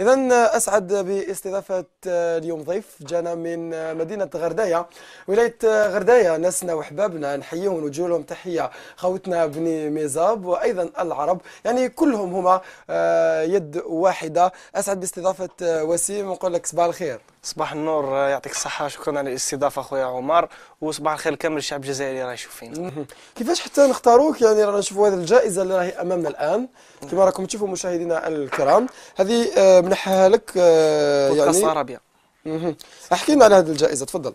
إذا أسعد باستضافة اليوم ضيف جانا من مدينة غردايا ولاية غردايا ناسنا وحبابنا نحييهم ونوجه لهم تحية خوتنا بني ميزاب وأيضا العرب يعني كلهم هما آه، يد واحدة أسعد باستضافة آه، وسيم ونقول لك صباح الخير صباح النور يعطيك الصحه شكرا على الاستضافه خويا عمر وصباح الخير كامل الشعب الجزائري راه يشوف فينا كيفاش حتى نختاروك يعني رانا نشوفوا هذه الجائزه اللي راهي امامنا الان كما راكم تشوفوا مشاهدينا الكرام هذه آه، منحها لك آه، يعني بودكاست عربية احكي لنا على هذه الجائزه تفضل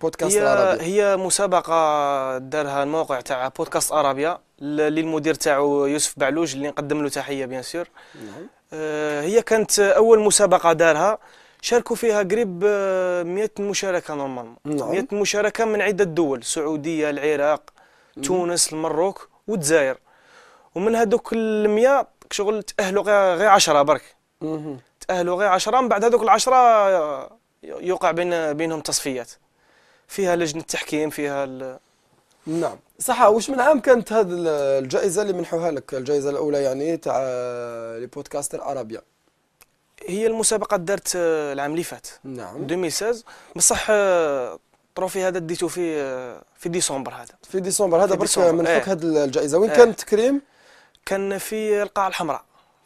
بودكاست هي عربيا. هي مسابقه دارها الموقع تاع بودكاست ارابيا للمدير تاعو يوسف بعلوج اللي نقدم له تحيه بيان سور نعم. آه، هي كانت اول مسابقه دارها شاركوا فيها قريب 100 آه، مشاركه نورمالمون 100 مشاركه من عده دول السعوديه العراق تونس المروك والجزائر ومن هذوك ال 100 شغل تاهلوا غير 10 برك تاهلوا غير 10 من بعد هذوك ال 10 يوقع بين بينهم تصفيات فيها لجنه التحكيم فيها ال... نعم صح واش من عام كانت هذه الجائزه اللي منحوها لك الجائزه الاولى يعني تاع لي بودكاستر ارابيا هي المسابقه دارت آه، العام اللي فات نعم 2016 بصح التروفي آه، هذا ديتو في آه، في ديسمبر هذا في ديسمبر هذا برك من فوق إيه. هذه الجائزه وين إيه. كان التكريم كان في القاعه الحمراء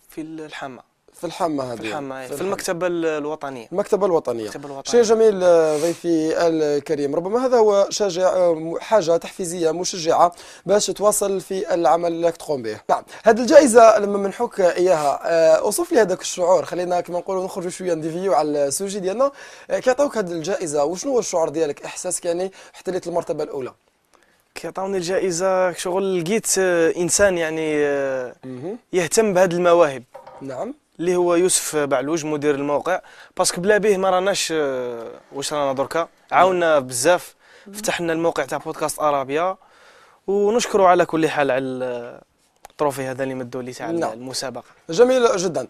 في الحامه في الحامة هذه في الحامة في, في المكتبة الوطنية المكتبة الوطنية الوطنية شيء جميل آه، ضيفي الكريم ربما هذا هو شجع آه، حاجة تحفيزية مشجعة باش تواصل في العمل اللي تقوم به نعم هذه الجائزة لما منحوك إياها آه، أوصف لي هذاك الشعور خلينا كما نقولوا نخرجوا شوية نديفيو على السوجي ديالنا كي عطاوك هذه الجائزة وشنو هو الشعور ديالك إحساسك يعني احتليت المرتبة الأولى كي عطاوني الجائزة شغل لقيت إنسان يعني يهتم بهذه المواهب نعم اللي هو يوسف بعلوج مدير الموقع باسكو بلا به ما راناش آه، واش رانا دركا عاونا بزاف فتحنا الموقع تاع بودكاست ارابيا ونشكره على كل حال على التروفي هذا اللي مدوا لي تاع نعم. المسابقه جميل جدا